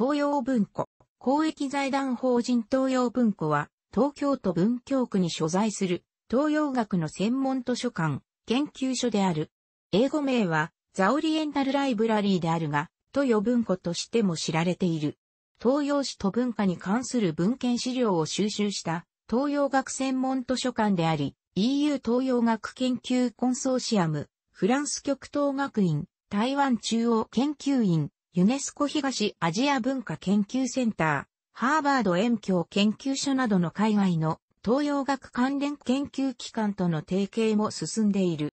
東洋文庫、公益財団法人東洋文庫は、東京都文京区に所在する、東洋学の専門図書館、研究所である。英語名は、ザオリエンタルライブラリーであるが、東洋文庫としても知られている。東洋史と文化に関する文献資料を収集した東洋学専門図書館であり、EU 東洋学研究コンソーシアム、フランス極東学院、台湾中央研究院、ユネスコ東アジア文化研究センター、ハーバード遠教研究所などの海外の東洋学関連研究機関との提携も進んでいる。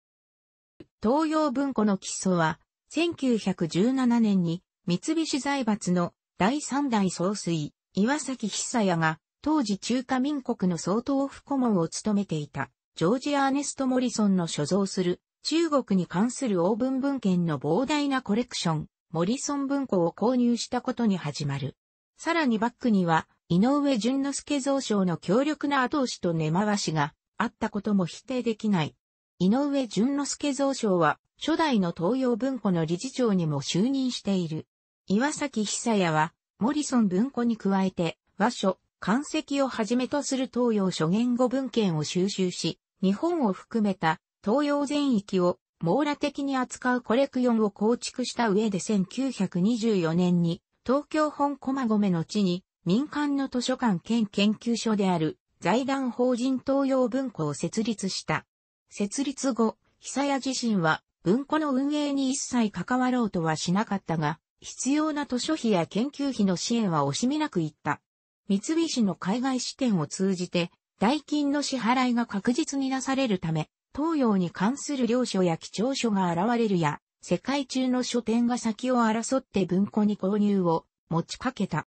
東洋文庫の基礎は、1917年に三菱財閥の第三代総帥、岩崎久也が、当時中華民国の総統府顧問を務めていた、ジョージ・アーネスト・モリソンの所蔵する、中国に関する欧文文献の膨大なコレクション、モリソン文庫を購入したことに始まる。さらにバックには、井上淳之介蔵賞の強力な後押しと根回しがあったことも否定できない。井上淳之介蔵賞は、初代の東洋文庫の理事長にも就任している。岩崎久也は、モリソン文庫に加えて、和書、漢籍をはじめとする東洋諸言語文献を収集し、日本を含めた東洋全域を網羅的に扱うコレクヨンを構築した上で1924年に東京本駒込の地に民間の図書館兼研究所である財団法人東洋文庫を設立した。設立後、久屋自身は文庫の運営に一切関わろうとはしなかったが、必要な図書費や研究費の支援は惜しみなくいった。三菱の海外支店を通じて、代金の支払いが確実になされるため、東洋に関する領書や貴重書が現れるや、世界中の書店が先を争って文庫に購入を持ちかけた。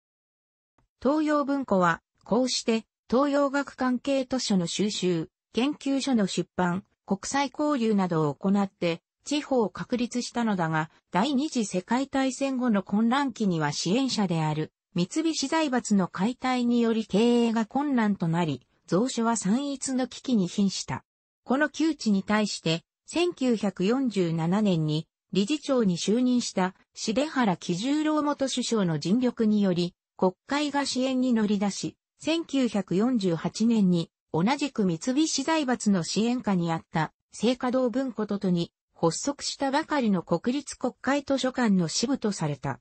東洋文庫は、こうして東洋学関係図書の収集、研究所の出版、国際交流などを行って、地方を確立したのだが、第二次世界大戦後の混乱期には支援者である、三菱財閥の解体により経営が困難となり、蔵書は散逸の危機に瀕した。この窮地に対して、1947年に理事長に就任した重原喜十郎元首相の尽力により、国会が支援に乗り出し、1948年に同じく三菱財閥の支援下にあった聖華堂文庫ととに発足したばかりの国立国会図書館の支部とされた。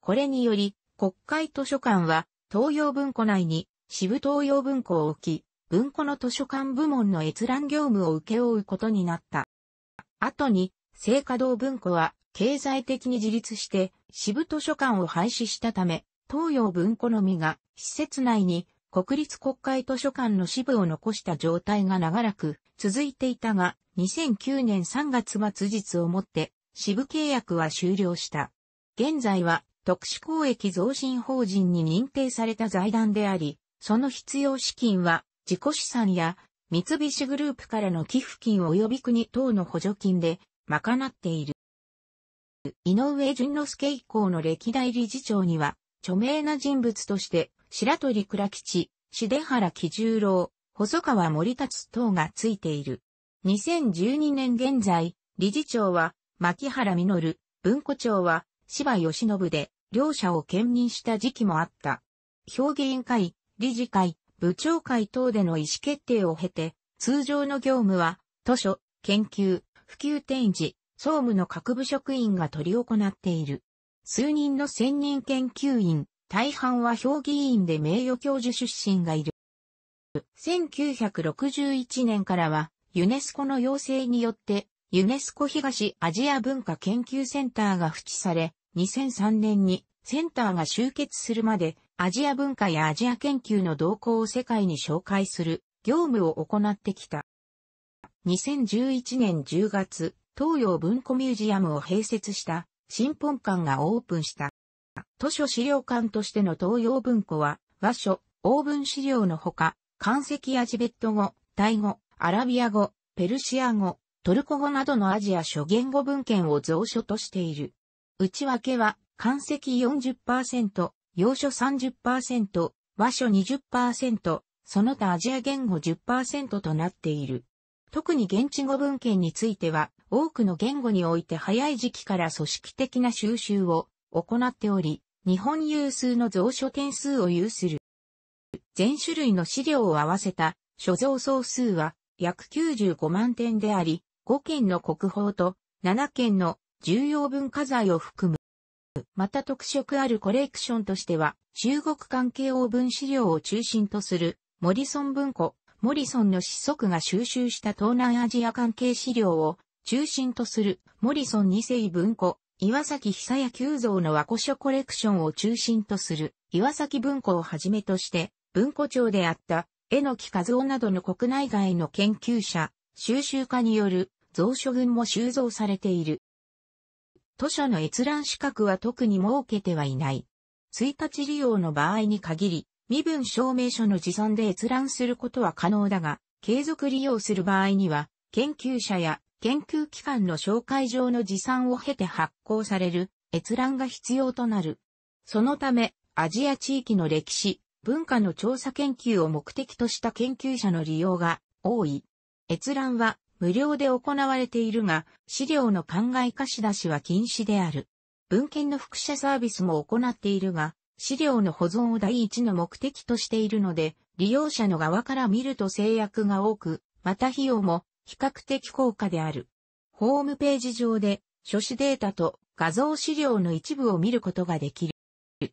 これにより国会図書館は東洋文庫内に支部東洋文庫を置き、文庫の図書館部門の閲覧業務を請け負うことになった。後に、聖華堂文庫は経済的に自立して支部図書館を廃止したため、東洋文庫のみが施設内に国立国会図書館の支部を残した状態が長らく続いていたが、2009年3月末日をもって支部契約は終了した。現在は特殊公益増進法人に認定された財団であり、その必要資金は自己資産や三菱グループからの寄付金及び国等の補助金で賄っている。井上淳之介以降の歴代理事長には、著名な人物として、白鳥倉吉、重原喜十郎、細川森達等がついている。2012年現在、理事長は、牧原実、文庫長は、芝義信で、両者を兼任した時期もあった。評議員会、理事会、部長会等での意思決定を経て、通常の業務は、図書、研究、普及展示、総務の各部職員が取り行っている。数人の専任研究員、大半は評議員で名誉教授出身がいる。1961年からは、ユネスコの要請によって、ユネスコ東アジア文化研究センターが付置され、2003年にセンターが集結するまでアジア文化やアジア研究の動向を世界に紹介する業務を行ってきた。2011年10月、東洋文庫ミュージアムを併設した新本館がオープンした。図書資料館としての東洋文庫は和書、オーブン資料のほか、漢石アジベット語、タイ語、アラビア語、ペルシア語、トルコ語などのアジア諸言語文献を蔵書としている。内訳は、漢石40%、洋書30%、和書20%、その他アジア言語10%となっている。特に現地語文献については、多くの言語において早い時期から組織的な収集を行っており、日本有数の蔵書点数を有する。全種類の資料を合わせた所蔵総数は約95万点であり、5件の国宝と7件の重要文化財を含むまた特色あるコレクションとしては、中国関係欧文資料を中心とする、モリソン文庫、モリソンの子息が収集した東南アジア関係資料を中心とする、モリソン2世文庫、岩崎久也久蔵の和古書コレクションを中心とする、岩崎文庫をはじめとして、文庫長であった、榎木和夫などの国内外の研究者、収集家による、蔵書群も収蔵されている。図書の閲覧資格は特に設けてはいない。1日利用の場合に限り、身分証明書の持参で閲覧することは可能だが、継続利用する場合には、研究者や研究機関の紹介上の持参を経て発行される閲覧が必要となる。そのため、アジア地域の歴史、文化の調査研究を目的とした研究者の利用が多い。閲覧は無料で行われているが、資料の考え貸し出しは禁止である。文献の複写サービスも行っているが、資料の保存を第一の目的としているので、利用者の側から見ると制約が多く、また費用も比較的高価である。ホームページ上で書誌データと画像資料の一部を見ることができる。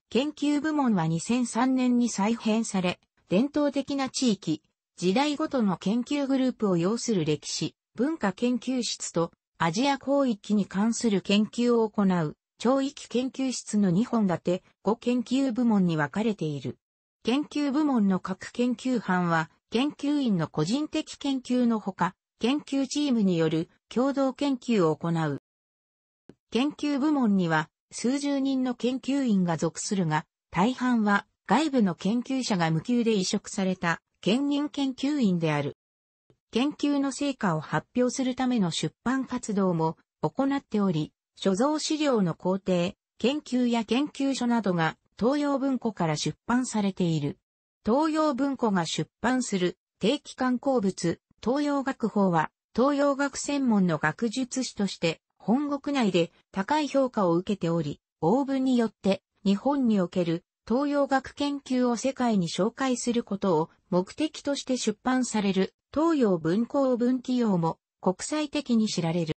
研究部門は2003年に再編され、伝統的な地域、時代ごとの研究グループを要する歴史、文化研究室とアジア広域に関する研究を行う、長域研究室の2本立て5研究部門に分かれている。研究部門の各研究班は、研究員の個人的研究のほか、研究チームによる共同研究を行う。研究部門には数十人の研究員が属するが、大半は外部の研究者が無給で移植された兼任研究員である。研究の成果を発表するための出版活動も行っており、所蔵資料の工程、研究や研究所などが東洋文庫から出版されている。東洋文庫が出版する定期刊行物、東洋学法は、東洋学専門の学術史として、本国内で高い評価を受けており、応文によって日本における東洋学研究を世界に紹介することを目的として出版される東洋文庫文起用も国際的に知られる。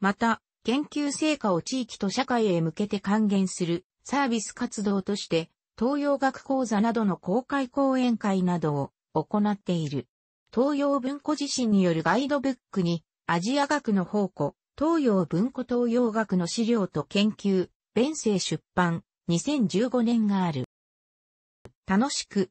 また、研究成果を地域と社会へ向けて還元するサービス活動として、東洋学講座などの公開講演会などを行っている。東洋文庫自身によるガイドブックに、アジア学の宝庫、東洋文庫東洋学の資料と研究、弁声出版、2015年がある。楽しく、